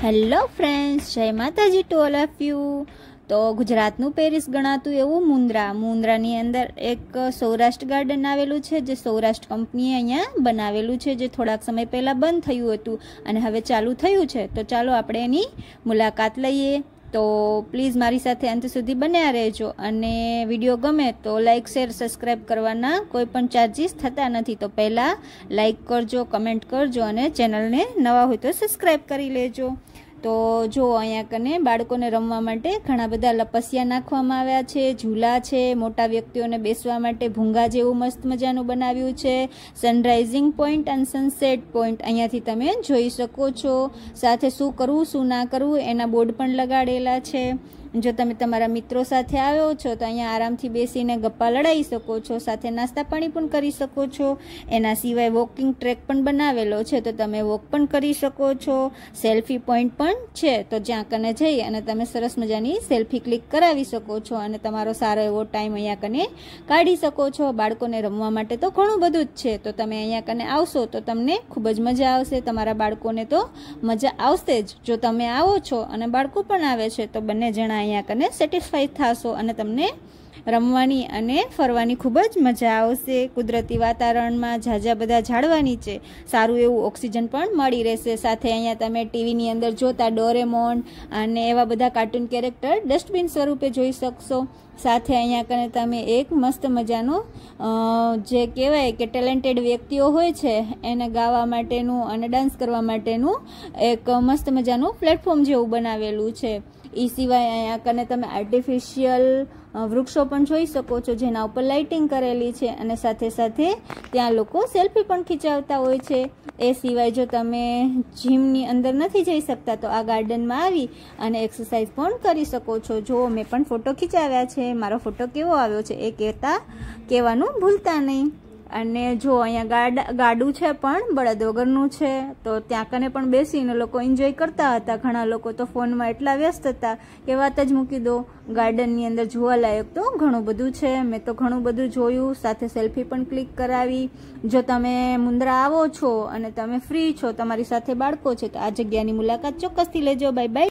hello friends જય માતાજી to all of you તો ગુજરાતનું પેરિસ ગણાતું એવું મુન્દ્રા મુન્દ્રાની અંદર એક સૌરાષ્ટ્ર ગાર્ડન આવેલું છે જે સૌરાષ્ટ્ર કંપનીએ અહીંયા બનાવેલું છે જે થોડાક સમય પહેલાં બંધ થયું હતું અને હવે ચાલુ થયું છે તો ચાલો આપણે એની મુલાકાત લઈએ તો પ્લીઝ મારી સાથે અંત સુધી બન્યા રહેજો અને વિડીયો ગમે તો લાઇક શેર સબસ્ક્રાઈબ કરવાના કોઈ પણ ચાર્જીસ થતા નથી તો પહેલાં લાઇક કરજો કમેન્ટ કરજો અને ચેનલને નવા હોય તો સબસ્ક્રાઈબ કરી લેજો તો જો અહીંયા કને બાળકોને રમવા માટે ઘણા બધા લપસિયા નાખવામાં આવ્યા છે ઝૂલા છે મોટા વ્યક્તિઓને બેસવા માટે ભૂંગા જેવું મસ્ત મજાનું બનાવ્યું છે સનરાઇઝિંગ પોઈન્ટ અને સનસેટ પોઈન્ટ અહીંયાથી તમે જોઈ શકો છો સાથે શું કરવું શું ના કરવું એના બોર્ડ પણ લગાડેલા છે જો તમે તમારા મિત્રો સાથે આવ્યો છો તો અહીંયા આરામથી બેસીને ગપ્પા લડાઈ શકો છો સાથે નાસ્તા પાણી પણ કરી શકો છો એના સિવાય વોકિંગ ટ્રેક પણ બનાવેલો છે તો તમે વોક પણ કરી શકો છો સેલ્ફી પોઈન્ટ પણ છે તો જ્યાં કને જઈ અને તમે સરસ મજાની સેલ્ફી ક્લિક કરાવી શકો છો અને તમારો સારો એવો ટાઈમ અહીંયા કને કાઢી શકો છો બાળકોને રમવા માટે તો ઘણું બધું જ છે તો તમે અહીંયા કને આવશો તો તમને ખૂબ જ મજા આવશે તમારા બાળકોને તો મજા આવશે જ જો તમે આવો છો અને બાળકો પણ આવે છે તો બંને જણા તમે અહીંયા કને સેટિસ્ફાઈ થશો અને તમને રમવાની અને ફરવાની ખૂબ જ મજા આવશે કુદરતી વાતાવરણમાં ઝાઝા બધા ઝાડવાની છે સારું એવું ઓક્સિજન પણ મળી રહેશે સાથે અહીંયા તમે ટીવીની અંદર જોતા ડોરેમોન અને એવા બધા કાર્ટૂન કેરેક્ટર ડસ્ટબિન સ્વરૂપે જોઈ શકશો સાથે અહીંયા કને તમે એક મસ્ત મજાનો જે કહેવાય કે ટેલેન્ટેડ વ્યક્તિઓ હોય છે એને ગાવા માટેનું અને ડાન્સ કરવા માટેનું એક મસ્ત મજાનું પ્લેટફોર્મ જેવું બનાવેલું છે એ સિવાય અહીંયા કને તમે આર્ટિફિશિયલ વૃક્ષો પણ જોઈ શકો છો જેના ઉપર લાઇટિંગ કરેલી છે અને સાથે સાથે ત્યાં લોકો સેલ્ફી પણ ખીચાવતા હોય છે એ સિવાય જો તમે જીમની અંદર નથી જઈ શકતા તો આ ગાર્ડનમાં આવી અને એક્સરસાઇઝ પણ કરી શકો છો જો મેં પણ ફોટો ખીચાવ્યા છે મારો ફોટો કેવો આવ્યો છે એ કહેતા કહેવાનું ભૂલતા નહીં અને જો અહીંયા ગાડ ગાડું છે પણ બળદ વગરનું છે તો ત્યાં કને પણ બેસીને લોકો એન્જોય કરતા હતા ઘણા લોકો તો ફોનમાં એટલા વ્યસ્ત હતા કે વાત જ મૂકી દો ગાર્ડનની અંદર જોવાલાયક તો ઘણું બધું છે મેં તો ઘણું બધું જોયું સાથે સેલ્ફી પણ ક્લિક કરાવી જો તમે મુંદ્રા આવો છો અને તમે ફ્રી છો તમારી સાથે બાળકો છે તો આ જગ્યાની મુલાકાત ચોક્કસથી લેજો બાય બાય